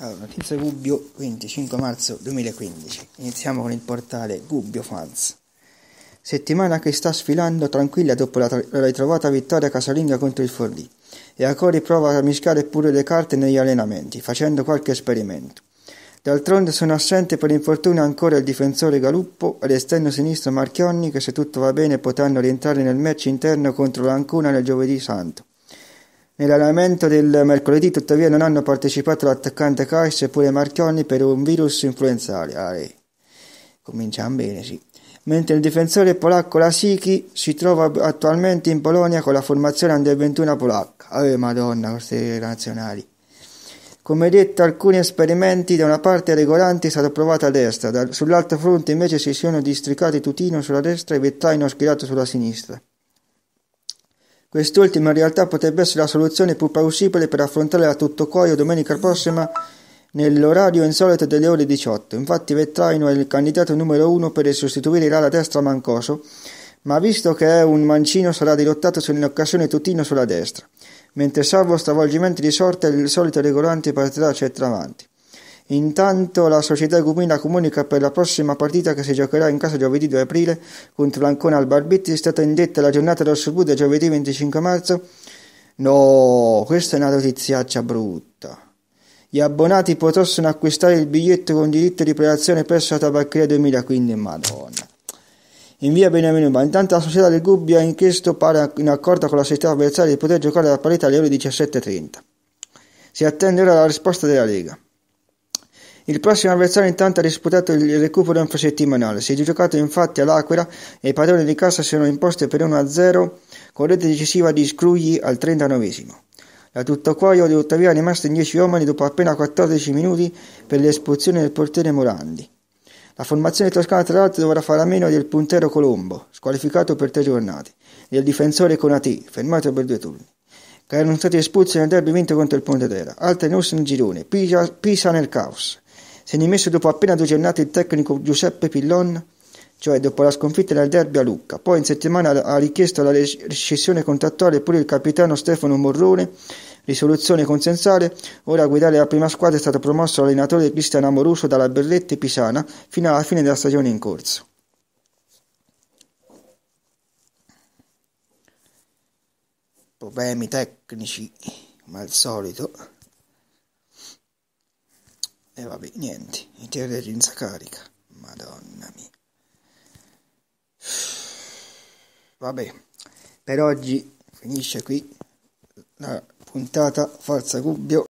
Allora, notizie Gubbio 25 marzo 2015. Iniziamo con il portale Gubbio Fans. Settimana che sta sfilando tranquilla dopo la, la ritrovata vittoria casalinga contro il Forlì. E Acori prova a mischiare pure le carte negli allenamenti, facendo qualche esperimento. D'altronde sono assente per infortunio ancora il difensore Galuppo e l'esterno sinistro Marchionni che se tutto va bene potranno rientrare nel match interno contro l'Ancona nel giovedì santo. Nell'allenamento del mercoledì tuttavia non hanno partecipato l'attaccante Kars e pure Marchionni per un virus influenzale. Ah, eh. Cominciamo bene, sì. Mentre il difensore polacco Lasicki si trova attualmente in Polonia con la formazione Under 21 polacca. Ave madonna, queste nazionali. Come detto, alcuni esperimenti da una parte regolanti sono stato provato a destra, sull'altro fronte invece si sono districati Tutino sulla destra e Vettaino schierato sulla sinistra. Quest'ultima in realtà potrebbe essere la soluzione più plausibile per affrontare la tutto cuoio domenica prossima nell'orario insolito delle ore 18. Infatti Vettraino è il candidato numero uno per sostituire l'ala destra Mancoso, ma visto che è un mancino sarà dirottato su un'occasione Tutino sulla destra, mentre salvo stravolgimenti di sorte il solito regolante partirà a centravanti. Intanto la società rumena comunica per la prossima partita che si giocherà in casa giovedì 2 aprile contro l'Ancona al Barbitti è stata indetta la giornata rosso-blu giovedì 25 marzo. No, questa è una notiziaccia brutta. Gli abbonati potranno acquistare il biglietto con diritto di prelazione presso la tabaccheria 2015, madonna. In via Beniamino ma intanto la società del Gubbio ha inchiesto pare in accordo con la società avversaria di poter giocare la partita alle ore 17.30. Si attende ora la risposta della Lega. Il prossimo avversario intanto ha disputato il recupero infrasettimanale, si è giocato infatti all'Aquila e i padroni di casa si sono imposti per 1-0 con rete decisiva di Scrugli al 39esimo. La Tuttacuoio tuttavia è rimasta in 10 uomini dopo appena 14 minuti per l'espulsione del portiere Morandi. La formazione toscana tra l'altro dovrà fare a meno del puntero Colombo, squalificato per tre giornate, e del difensore Conati, fermato per due turni che erano stati espulsi nel derby vinto contro il Ponte Terra. Altre rosse in girone, Pisa, Pisa nel caos se ne è messo dopo appena due giornate il tecnico Giuseppe Pillon, cioè dopo la sconfitta nel derby a Lucca. Poi in settimana ha richiesto la rescissione contrattuale pure il capitano Stefano Morrone, risoluzione consensuale. Ora a guidare la prima squadra è stato promosso l'allenatore Cristiano Amoruso dalla Berlette Pisana fino alla fine della stagione in corso. Problemi tecnici, ma al solito. E vabbè, niente, i rinza carica. Madonna mia. Vabbè, per oggi finisce qui la puntata Forza Gubbio.